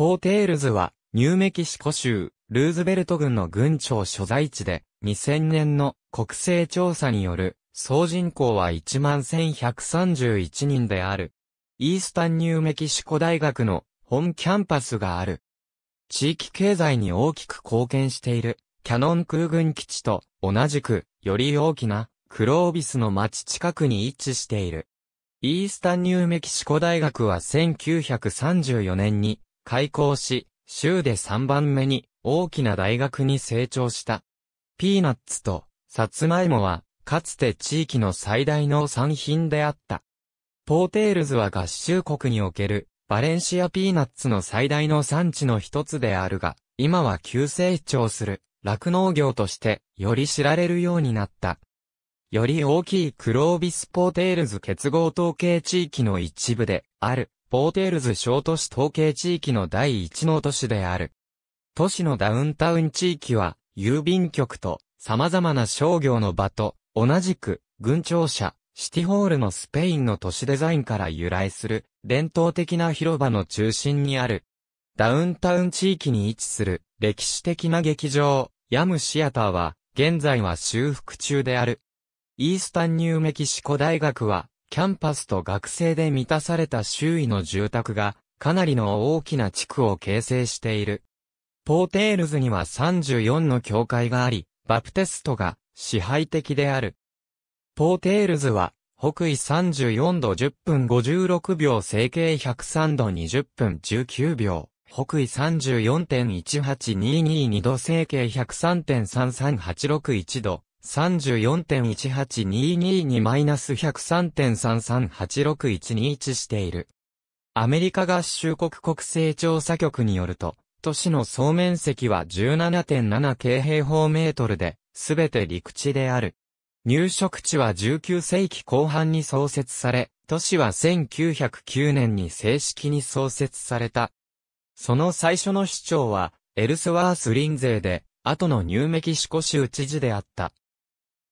ポーテールズは、ニューメキシコ州、ルーズベルト軍の軍庁所在地で、2000年の国勢調査による、総人口は11,131人である。イースタンニューメキシコ大学の本キャンパスがある。地域経済に大きく貢献している、キャノン空軍基地と同じく、より大きな、クロービスの町近くに位置している。イースタンニューメキシコ大学は1934年に開校し、州で3番目に大きな大学に成長した。ピーナッツとサツマイモは、かつて地域の最大の産品であった。ポーテールズは合衆国におけるバレンシアピーナッツの最大の産地の一つであるが、今は急成長する酪農業としてより知られるようになった。より大きいクロービスポーテールズ結合統計地域の一部であるポーテールズ小都市統計地域の第一の都市である。都市のダウンタウン地域は、郵便局と様々な商業の場と、同じく、軍庁舎、シティホールのスペインの都市デザインから由来する、伝統的な広場の中心にある。ダウンタウン地域に位置する、歴史的な劇場、ヤムシアターは、現在は修復中である。イースタンニューメキシコ大学は、キャンパスと学生で満たされた周囲の住宅が、かなりの大きな地区を形成している。ポーテールズには34の教会があり、バプテストが支配的である。ポーテールズは、北緯34度10分56秒、整形103度20分19秒、北緯34.18222度、整形103.33861度、34.1822 2マイナス103.338612している。アメリカ合衆国国勢調査局によると、都市の総面積は17.7京平方メートルで、すべて陸地である。入植地は19世紀後半に創設され、都市は1909年に正式に創設された。その最初の市長は、エルスワースリンゼーで、後のニューメキシコ州知事であった。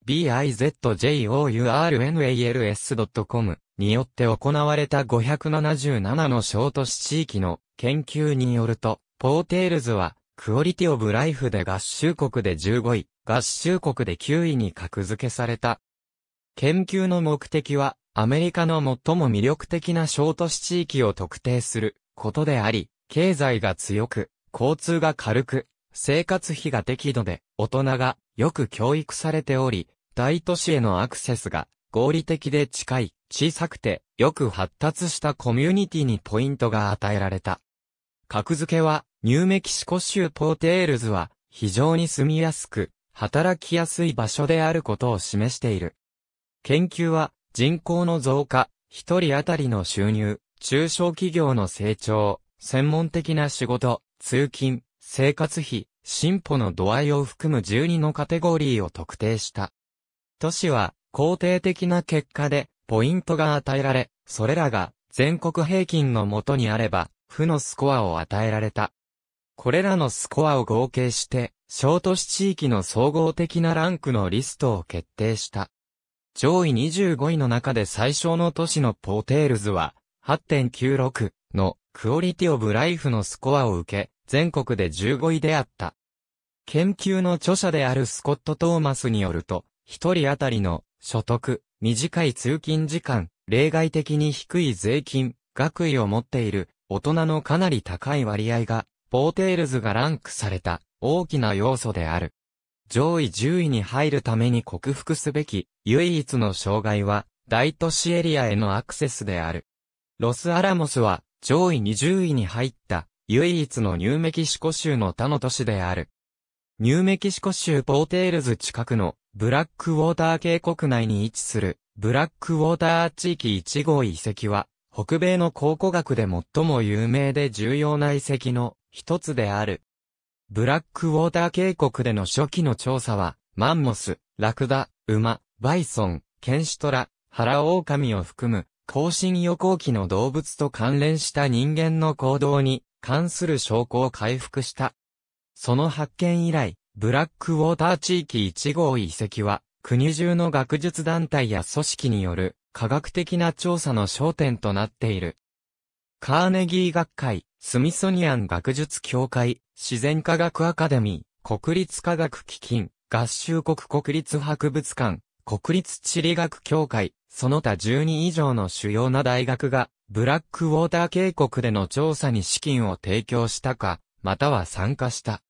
bizjournals.com によって行われた577の小都市地域の研究によると、ポーテールズは、クオリティオブライフで合衆国で15位、合衆国で9位に格付けされた。研究の目的は、アメリカの最も魅力的な小都市地域を特定することであり、経済が強く、交通が軽く、生活費が適度で、大人がよく教育されており、大都市へのアクセスが合理的で近い、小さくて、よく発達したコミュニティにポイントが与えられた。格付けは、ニューメキシコ州ポーテールズは、非常に住みやすく、働きやすい場所であることを示している。研究は、人口の増加、一人当たりの収入、中小企業の成長、専門的な仕事、通勤、生活費、進歩の度合いを含む12のカテゴリーを特定した。都市は、肯定的な結果で、ポイントが与えられ、それらが、全国平均のもとにあれば、負のスコアを与えられた。これらのスコアを合計して、小都市地域の総合的なランクのリストを決定した。上位25位の中で最小の都市のポーテールズは、8.96のクオリティオブライフのスコアを受け、全国で15位であった。研究の著者であるスコット・トーマスによると、一人当たりの所得、短い通勤時間、例外的に低い税金、学位を持っている大人のかなり高い割合が、ポーテールズがランクされた大きな要素である。上位10位に入るために克服すべき唯一の障害は大都市エリアへのアクセスである。ロスアラモスは上位20位に入った唯一のニューメキシコ州の他の都市である。ニューメキシコ州ポーテールズ近くのブラックウォーター渓谷内に位置する、ブラックウォーター地域1号遺跡は、北米の考古学で最も有名で重要な遺跡の一つである。ブラックウォーター渓谷での初期の調査は、マンモス、ラクダ、馬、バイソン、ケンシトラ、ハラオオカミを含む、後進予行期の動物と関連した人間の行動に関する証拠を回復した。その発見以来、ブラックウォーター地域1号遺跡は、国中の学術団体や組織による科学的な調査の焦点となっている。カーネギー学会、スミソニアン学術協会、自然科学アカデミー、国立科学基金、合衆国国立博物館、国立地理学協会、その他12以上の主要な大学が、ブラックウォーター渓谷での調査に資金を提供したか、または参加した。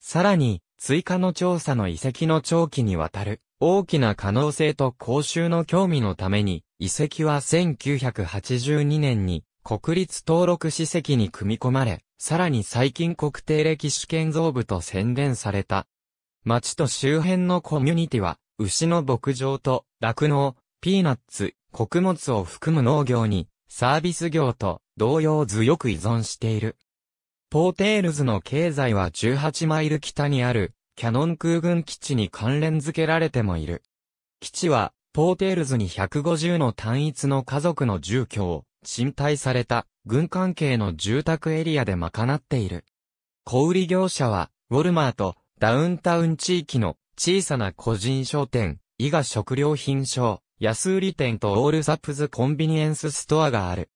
さらに、追加の調査の遺跡の長期にわたる、大きな可能性と公衆の興味のために、遺跡は1982年に国立登録史跡に組み込まれ、さらに最近国定歴史建造部と宣伝された。町と周辺のコミュニティは、牛の牧場と酪農、ピーナッツ、穀物を含む農業に、サービス業と同様図よく依存している。ポーテールズの経済は18マイル北にある、キャノン空軍基地に関連付けられてもいる。基地は、ポーテールズに150の単一の家族の住居を、賃貸された、軍関係の住宅エリアで賄っている。小売業者は、ウォルマーとダウンタウン地域の小さな個人商店、伊賀食料品商、安売り店とオールサプズコンビニエンスストアがある。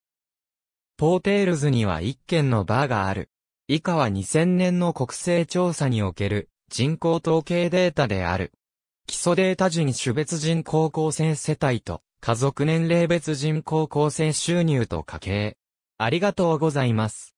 ポーテールズには1軒のバーがある。以下は2000年の国勢調査における人口統計データである。基礎データ人種別人口構成世帯と家族年齢別人口構成収入と家計。ありがとうございます。